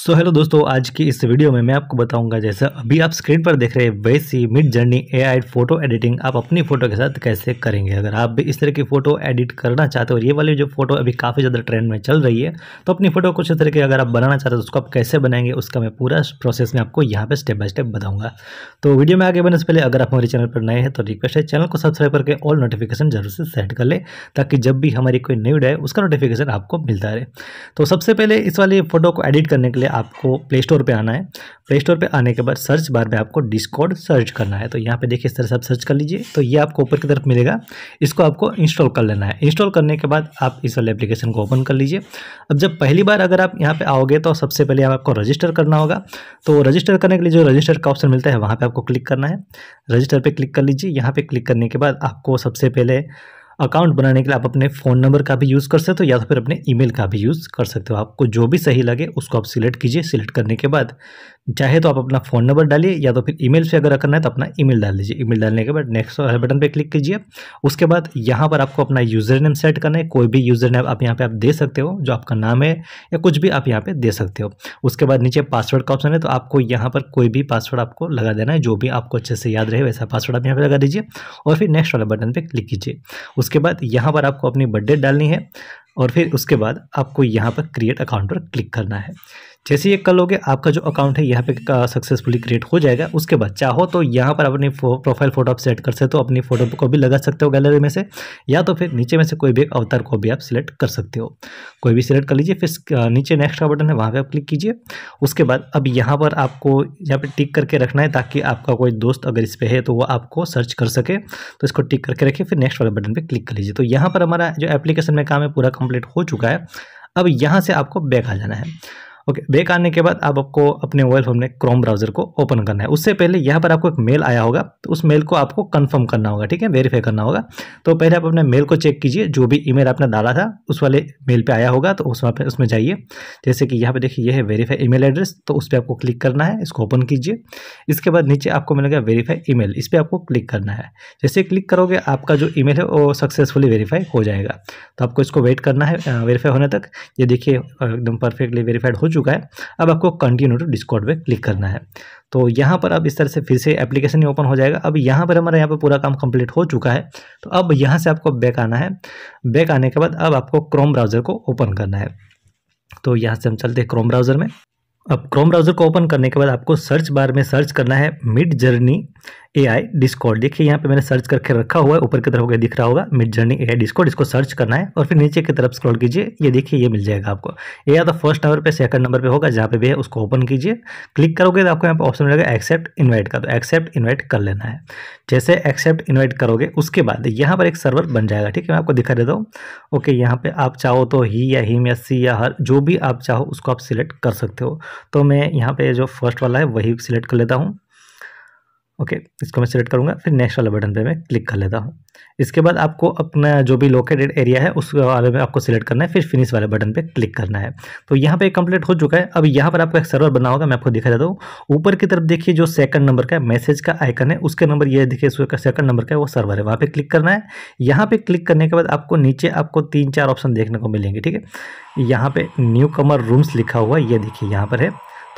सो so, hello दोस्तों आज की इस वीडियो में मैं आपको बताऊंगा जैसे अभी आप स्क्रीन पर देख रहे हैं वैसी Midjourney AI photo editing आप अपनी फोटो के साथ कैसे करेंगे अगर आप भी इस तरह की फोटो एडिट करना चाहते हो और ये वाली जो फोटो अभी काफ़ी ज़्यादा ट्रेंड में चल रही है तो अपनी फोटो कुछ तरह की अगर आप बनाना चाहते हो तो उसको आप कैसे बनाएंगे उसका मैं पूरा प्रोसेस में आपको यहाँ पर स्टेप बाय स्टेप बताऊँगा तो वीडियो में आगे बनने से पहले अगर आप हमारे चैनल पर नए हैं तो रिक्वेस्ट है चैनल को सब्सक्राइब करके ऑल नोटिफिकेशन जरूर से सेट कर ले ताकि जब भी हमारी कोई न्यू है उसका नोटिफिकेशन आपको मिलता रहे तो सबसे पहले इस वाली फोटो को एडिट करने के लिए आपको प्ले स्टोर पर आना है प्ले स्टोर पर आने के बाद सर्च बार में आपको डिस्कॉड सर्च करना है तो यहाँ पे देखिए इस तरह से आप सर्च कर लीजिए तो ये आपको ऊपर की तरफ मिलेगा इसको आपको इंस्टॉल कर लेना है इंस्टॉल करने के बाद आप इस वाले एप्लीकेशन को ओपन कर लीजिए अब जब पहली बार अगर आप यहाँ पे आओगे तो सबसे पहले आपको रजिस्टर करना होगा तो रजिस्टर करने के लिए जो रजिस्टर का ऑप्शन मिलता है वहाँ पर आपको क्लिक करना है रजिस्टर पर क्लिक कर लीजिए यहाँ पर क्लिक करने के बाद आपको सबसे पहले अकाउंट बनाने के लिए आप अपने फ़ोन नंबर का भी यूज़ कर सकते हो या फिर अपने ईमेल का भी यूज़ कर सकते हो आपको जो भी सही लगे उसको आप सिलेक्ट कीजिए सिलेक्ट करने के बाद चाहे तो आप अपना फ़ोन नंबर डालिए या तो फिर ईमेल से अगर करना है तो अपना ईमेल डाल दीजिए ईमेल डालने के बाद नेक्स्ट वाले बटन पर क्लिक कीजिए उसके बाद यहाँ पर आपको अपना यूज़र नेम सेट करना है कोई भी यूज़र नेम आप यहाँ पर आप दे सकते हो जो आपका नाम है या कुछ भी आप यहाँ पर दे सकते हो उसके बाद नीचे पासवर्ड का ऑप्शन है तो आपको यहाँ पर कोई भी पासवर्ड आपको लगा देना है जो भी आपको अच्छे से याद रहे वैसा पासवर्ड आप यहाँ पर लगा दीजिए और फिर नेक्स्ट वाले बटन पर क्लिक कीजिए उसके बाद यहाँ पर आपको अपनी बर्थडेट डालनी है और फिर उसके बाद आपको यहाँ पर क्रिएट अकाउंट पर क्लिक करना है जैसे ये लोगे आपका जो अकाउंट है यहाँ पे सक्सेसफुली क्रिएट हो जाएगा उसके बाद चाहो तो यहाँ पर अपनी प्रोफाइल फोटो आप सेलेक्ट कर सकते हो अपनी फोटो को भी लगा सकते हो गैलरी में से या तो फिर नीचे में से कोई भी एक अवतार को भी आप सिलेक्ट कर सकते हो कोई भी सिलेक्ट कर लीजिए फिर नीचे नेक्स्ट का बटन है वहाँ पर क्लिक कीजिए उसके बाद अब यहाँ पर आपको यहाँ पर टिक करके रखना है ताकि आपका कोई दोस्त अगर इस पर है तो वो आपको सर्च कर सके तो इसको टिक करके रखिए फिर नेक्स्ट वाले बटन पर क्लिक कर लीजिए तो यहाँ पर हमारा जो एप्लीकेशन में काम है पूरा कंप्लीट हो चुका है अब यहाँ से आपको बैक आ जाना है ओके बैक आने के बाद अब आपको अपने मोबाइल फ़ोन में क्रोम ब्राउज़र को ओपन करना है उससे पहले यहाँ पर आपको एक मेल आया होगा तो उस मेल को आपको कंफर्म करना होगा ठीक है वेरीफाई करना होगा तो पहले आप अपने मेल को चेक कीजिए जो भी ईमेल आपने डाला था उस वाले मेल पर आया होगा तो उस वहाँ पर उसमें जाइए जैसे कि यहाँ पर देखिए यह है वेरीफाई ईमेल एड्रेस तो उस पर आपको क्लिक करना है इसको ओपन कीजिए इसके बाद नीचे आपको मिलेगा वेरीफाई ई मेल इस पर आपको क्लिक करना है जैसे क्लिक करोगे आपका जो मेल है वो सक्सेसफुली वेरीफाई हो जाएगा तो आपको इसको वेट करना है वेरीफाई होने तक ये देखिए एकदम परफेक्टली वेरीफाइड हो चुका चुका है अब आपको कंटिन्यू टू डिस्कॉर्ड पर क्लिक करना है तो यहाँ पर अब इस तरह से फिर से एप्लीकेशन ही ओपन हो जाएगा अब यहाँ पर हमारा यहाँ पर पूरा काम कंप्लीट हो चुका है तो अब यहाँ से आपको बैक आना है बैक आने के बाद अब आपको क्रोम ब्राउज़र को ओपन करना है तो यहाँ से हम चलते हैं क्रोम ब्राउज़र में अब क्रोम ब्राउज़र को ओपन करने के बाद आपको सर्च बार में सर्च करना है Midjourney A I Discord देखिए यहाँ पे मैंने सर्च करके रखा हुआ है ऊपर की तरफ दिख रहा होगा Midjourney A I Discord इसको सर्च करना है और फिर नीचे की तरफ स्क्रॉल कीजिए ये देखिए ये मिल जाएगा आपको ए आई तो फर्स्ट नंबर पे सेकंड नंबर पे होगा जहाँ पे भी है उसको ओपन कीजिए क्लिक करोगे तो आपको यहाँ पे ऑप्शन मिलेगा एक्सेप्ट इन्वाइट का तो एक्सेप्ट इन्वाइट कर लेना है जैसे एक्सेप्ट इन्वाइट करोगे उसके बाद यहाँ पर एक सर्वर बन जाएगा ठीक है मैं आपको दिखा देता हूँ ओके यहाँ पर आप चाहो तो ही या हिम या सी या हर जो भी आप चाहो उसको आप सिलेक्ट कर सकते हो तो मैं यहाँ पर जो फर्स्ट वाला है वही सिलेक्ट कर लेता हूँ ओके इसको मैं सिलेक्ट करूँगा फिर नेक्स्ट वाले बटन पे मैं क्लिक कर लेता हूँ इसके बाद आपको अपना जो भी लोकेटेड एरिया है उस वाले में आपको सिलेक्ट करना है फिर फिनिश वाले बटन पे क्लिक करना है तो यहाँ पे कंप्लीट हो चुका है अब यहाँ पर आपको एक सर्वर बना होगा मैं आपको दिखा देता हूँ ऊपर की तरफ देखिए जो सेकंड नंबर का मैसेज का आइकन है उसके नंबर ये देखिए सेकंड नंबर का वो सर्वर है वहाँ पर क्लिक करना है यहाँ पर क्लिक करने के बाद आपको नीचे आपको तीन चार ऑप्शन देखने को मिलेंगे ठीक है यहाँ पर न्यू कमर रूम्स लिखा हुआ है ये देखिए यहाँ पर है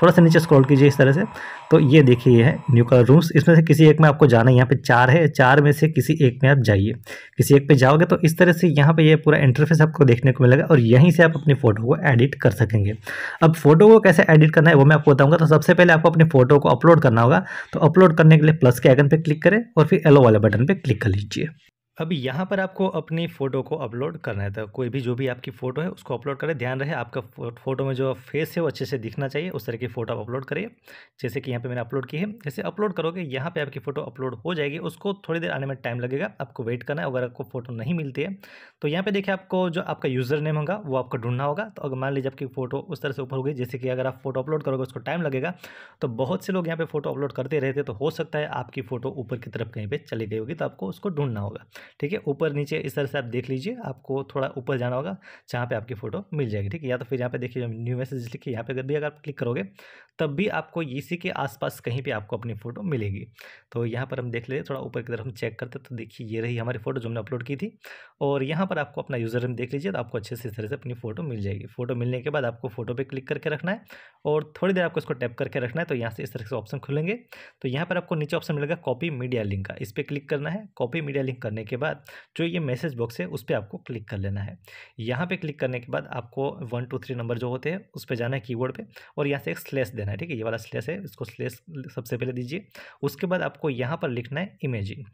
थोड़ा सा नीचे स्क्रॉल कीजिए इस तरह से तो ये देखिए ये है न्यू कलर रूम्स इसमें से किसी एक में आपको जाना है यहाँ पे चार है चार में से किसी एक में आप जाइए किसी एक पे जाओगे तो इस तरह से यहाँ पे ये पूरा इंटरफेस आपको देखने को मिलेगा और यहीं से आप अपनी फ़ोटो को एडिट कर सकेंगे अब फोटो को कैसे एडिट करना है वो मैं आपको बताऊँगा तो सबसे पहले आपको अपनी फोटो को अपलोड करना होगा तो अपलोड करने के लिए प्लस के आइकन पर क्लिक करें और फिर एलो वाले बटन पर क्लिक कर लीजिए अब यहाँ पर आपको अपनी फ़ोटो को अपलोड करना है तो कोई भी जो भी आपकी फ़ोटो है उसको अपलोड करें ध्यान रहे आपका फ़ोटो में जो फेस है वो अच्छे से दिखना चाहिए उस तरह की फ़ोटो आप अपलोड करिए जैसे कि यहाँ पे मैंने अपलोड की है जैसे अपलोड करोगे यहाँ पे आपकी फ़ोटो अपलोड हो जाएगी उसको थोड़ी देर आने में टाइम लगेगा आपको वेट करना है अगर आपको फ़ोटो नहीं मिलती है तो यहाँ पर देखिए आपको जो आपका यूज़र नेम होगा वो आपको ढूंढना होगा तो अगर मान लीजिए आपकी फ़ोटो उस तरह से ऊपर होगी जैसे कि अगर आप फोटो अपलोड करोगे उसको टाइम लगेगा तो बहुत से लोग यहाँ पर फ़ोटो अपलोड करते रहते तो हो सकता है आपकी फ़ोटो ऊपर की तरफ कहीं पर चली गई होगी तो आपको उसको ढूंढना होगा ठीक है ऊपर नीचे इस तरह से आप देख लीजिए आपको थोड़ा ऊपर जाना होगा जहाँ पे आपकी फ़ोटो मिल जाएगी ठीक है या तो फिर यहाँ पे देखिए न्यू मैसेज लिखी यहाँ पे भी अगर आप क्लिक करोगे तब भी आपको इसी के आसपास कहीं पे आपको अपनी फ़ोटो मिलेगी तो यहाँ पर हम देख लेते थोड़ा ऊपर की तरफ हम चेक करते तो देखिए ये रही हमारी फ़ोटो जो हमने अपलोड की थी और यहाँ पर आपको अपना यूज़र नेम देख लीजिए तो आपको अच्छे से इस तरह से अपनी फ़ोटो मिल जाएगी फ़ोटो मिलने के बाद आपको फ़ोटो पर क्लिक करके रखना है और थोड़ी देर आपको इसको टैप करके रखना है तो यहाँ से इस तरह से ऑप्शन खुलेंगे तो यहाँ पर आपको नीचे ऑप्शन मिलेगा कॉपी मीडिया लिंक का इस पर क्लिक करना है कॉपी मीडिया लिंक करने के के बाद जो ये मैसेज बॉक्स है उस पर आपको क्लिक कर लेना है यहाँ पे क्लिक करने के बाद आपको वन टू थ्री नंबर जो होते हैं उस पर जाना है कीबोर्ड पे और यहाँ से एक स्लेस देना है ठीक है ये वाला स्लेस है इसको स्लेस सबसे पहले दीजिए उसके बाद आपको यहाँ पर लिखना है इमेजिंग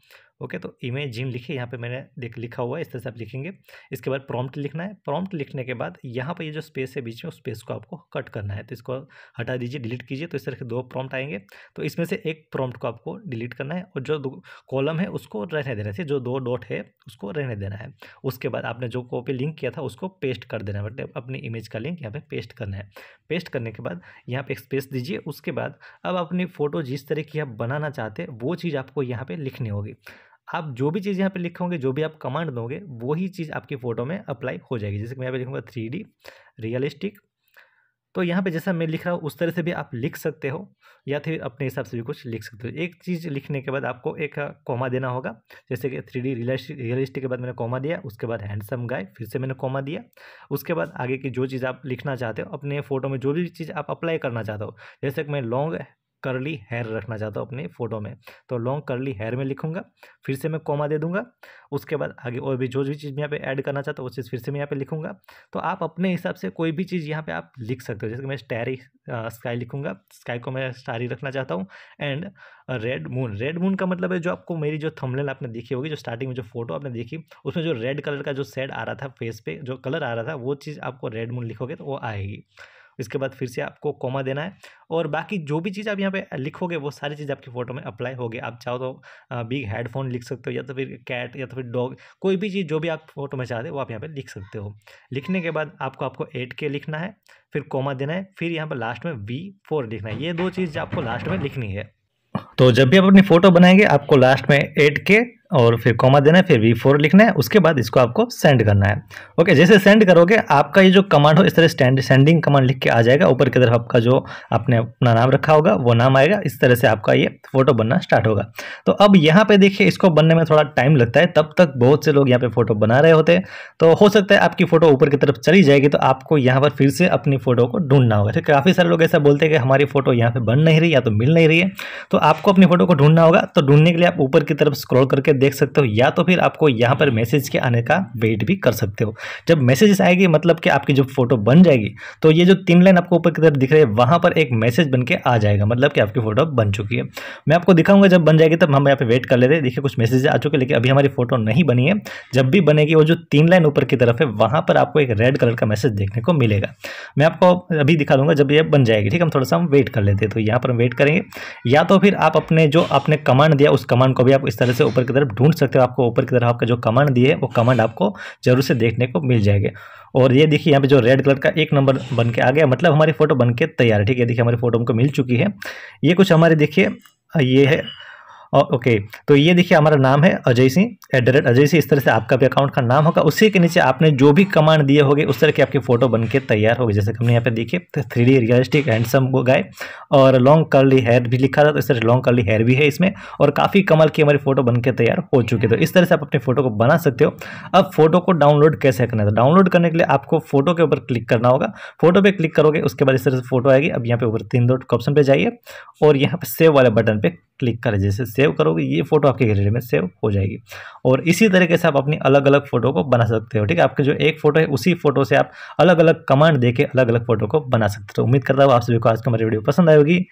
ओके तो इमेज जिन लिखे यहाँ पे मैंने देख लिखा हुआ है इस तरह से आप लिखेंगे इसके बाद प्रॉम्प्ट लिखना है प्रॉम्प्ट लिखने के बाद यहाँ पर ये यह जो स्पेस है बीच में उस स्पेस को आपको कट करना है तो इसको हटा दीजिए डिलीट कीजिए तो इस तरह के दो प्रॉम्प्ट आएंगे तो इसमें से एक प्रॉम्प्ट को आपको डिलीट करना है और जो कॉलम है उसको रहने देना है जो दो डॉट है उसको रहने देना है उसके बाद आपने जो कॉपी लिंक किया था उसको पेस्ट कर देना है मतलब अपनी इमेज का लिंक यहाँ पर पेस्ट करना है पेस्ट करने के बाद यहाँ पर एक स्पेस दीजिए उसके बाद अब अपनी फ़ोटो जिस तरह की आप बनाना चाहते हैं वो चीज़ आपको यहाँ पर लिखनी होगी आप जो भी चीज़ यहाँ पे लिखोगे जो भी आप कमांड दोगे वही चीज़ आपकी फ़ोटो में अप्लाई हो जाएगी जैसे कि मैं यहाँ पे लिखूँगा थ्री रियलिस्टिक तो यहाँ पे जैसा मैं लिख रहा हूँ उस तरह से भी आप लिख सकते हो या फिर अपने हिसाब से भी कुछ लिख सकते हो एक चीज़ लिखने के बाद आपको एक कोमा देना होगा जैसे कि थ्री डी रियलिस्टिक के बाद मैंने कोमा दिया उसके बाद हैंडसम गाय फिर से मैंने कोमा दिया उसके बाद आगे की जो चीज़ आप लिखना चाहते हो अपने फोटो में जो भी चीज़ आप अप्लाई करना चाहते हो जैसे कि मैं लॉन्ग करली हेयर रखना चाहता हूँ अपनी फ़ोटो में तो लॉन्ग करली हेयर में लिखूंगा फिर से मैं कोमा दे दूंगा उसके बाद आगे और भी जो भी चीज़ मैं यहाँ पे ऐड करना चाहता हूँ वो चीज़ फिर से मैं यहाँ पे लिखूंगा तो आप अपने हिसाब से कोई भी चीज़ यहाँ पे आप लिख सकते हो जैसे कि मैं स्टारी स्काई लिखूंगा स्काई को मैं स्टारी रखना चाहता हूँ and red moon red moon का मतलब है जो आपको मेरी जो थंबनेल आपने देखी होगी जो स्टार्टिंग में जो फोटो आपने देखी उसमें जो रेड कलर का जो सेड आ रहा था फेस पे जो कलर आ रहा था वो चीज़ आपको रेड मून लिखोगे तो वो आएगी इसके बाद फिर से आपको कॉमा देना है और बाकी जो भी चीज़ आप यहाँ पे लिखोगे वो सारी चीज़ आपकी फ़ोटो में अप्लाई होगी आप चाहो तो बिग हेडफोन लिख सकते हो या तो फिर कैट या तो फिर डॉग कोई भी चीज़ जो भी आप फोटो में चाहते हो वो आप यहाँ पर लिख सकते हो लिखने के बाद आपको आपको एट के लिखना है फिर कॉमा देना है फिर यहाँ पर लास्ट में वी फोर लिखना है ये दो चीज़ आपको लास्ट में लिखनी है तो जब भी आप अपनी फ़ोटो बनाएंगे आपको लास्ट में एट के और फिर कॉमा देना है फिर वी फोर लिखना है उसके बाद इसको आपको सेंड करना है ओके जैसे सेंड करोगे आपका ये जो कमांड हो इस तरह स्टैंड सेंडिंग कमांड लिख के आ जाएगा ऊपर की तरफ आपका जो आपने अपना नाम रखा होगा वो नाम आएगा इस तरह से आपका ये फोटो बनना स्टार्ट होगा तो अब यहाँ पे देखिए इसको बनने में थोड़ा टाइम लगता है तब तक बहुत से लोग यहाँ पर फोटो बना रहे होते तो हो सकता है आपकी फोटो ऊपर की तरफ चली जाएगी तो आपको यहाँ पर फिर से अपनी फोटो को ढूंढना होगा तो काफ़ी सारे लोग ऐसा बोलते हैं कि हमारी फोटो यहाँ पर बन नहीं रही या तो मिल नहीं रही है तो आपको अपनी फोटो को ढूंढना होगा तो ढूंढने के लिए आप ऊपर की तरफ स्क्रॉल करके देख सकते हो या तो फिर आपको यहाँ पर हम्म। मैसेज के आने का वेट भी कर सकते हो जब मैसेजेस आएगी मतलब कि आपकी जो फोटो बन जाएगी तो ये जो तीन लाइन आपको ऊपर की तरफ दिख रहे हैं वहाँ पर एक मैसेज बन के आ जाएगा मतलब कि आपकी फोटो बन चुकी है मैं आपको दिखाऊंगा जब बन जाएगी तब हम यहाँ पे वेट कर लेते हैं देखिए कुछ मैसेज आ चुके लेकिन अभी हमारी फोटो नहीं बनी है जब भी बनेगी वो जो तीन लाइन ऊपर की तरफ है वहाँ पर आपको एक रेड कलर का मैसेज देखने को मिलेगा मैं आपको अभी दिखा दूंगा जब ये बन जाएगी ठीक है हम थोड़ा सा हम वेट कर लेते हैं तो यहाँ पर हम वेट करेंगे या तो फिर आप अपने जो आपने कमांड दिया उस कमांड को भी आप इस तरह से ऊपर की तरफ आप ढूंढ सकते हो आपको ऊपर की तरफ आपका जो कमांड दिए वो कमांड आपको जरूर से देखने को मिल जाएगा और ये देखिए यहाँ पे जो रेड कलर का एक नंबर बन के आ गया मतलब हमारी फोटो बन के तैयार है ठीक है देखिए हमारी फोटो हमको मिल चुकी है ये कुछ हमारे देखिए ये है और ओके तो ये देखिए हमारा नाम है Ajay Singh at the rate Ajay Singh इस तरह से आपका भी अकाउंट का नाम होगा उसी के नीचे आपने जो भी कमांड दिए होगी उस तरह की आपकी फोटो बन के तैयार होगी जैसे हमने यहाँ पे देखिए three D realistic handsome guy और लॉन्ग कर्ली हेयर भी लिखा था तो इस तरह लॉन्ग कर्ली हेयर भी है इसमें और काफ़ी कमल की हमारी फोटो बन के तैयार हो चुकी है तो इस तरह से आप अपनी फोटो को बना सकते हो अब फोटो को डाउनलोड कैसे करना है तो डाउनलोड करने के लिए आपको फोटो के ऊपर क्लिक करना होगा फोटो पर क्लिक करोगे उसके बाद इस तरह से फोटो आएगी अब यहाँ पे ऊपर तीन दो ऑप्शन पर जाइए और यहाँ पर सेव वाले बटन पर क्लिक करें जैसे सेव करोगे ये फोटो आपकी गैलरी में सेव हो जाएगी और इसी तरीके से आप अपनी अलग अलग फोटो को बना सकते हो ठीक है आपके जो एक फोटो है उसी फोटो से आप अलग अलग कमांड देके अलग अलग फोटो को बना सकते हो तो उम्मीद करता हूँ आप सभी को आज का हमारी वीडियो पसंद आएगी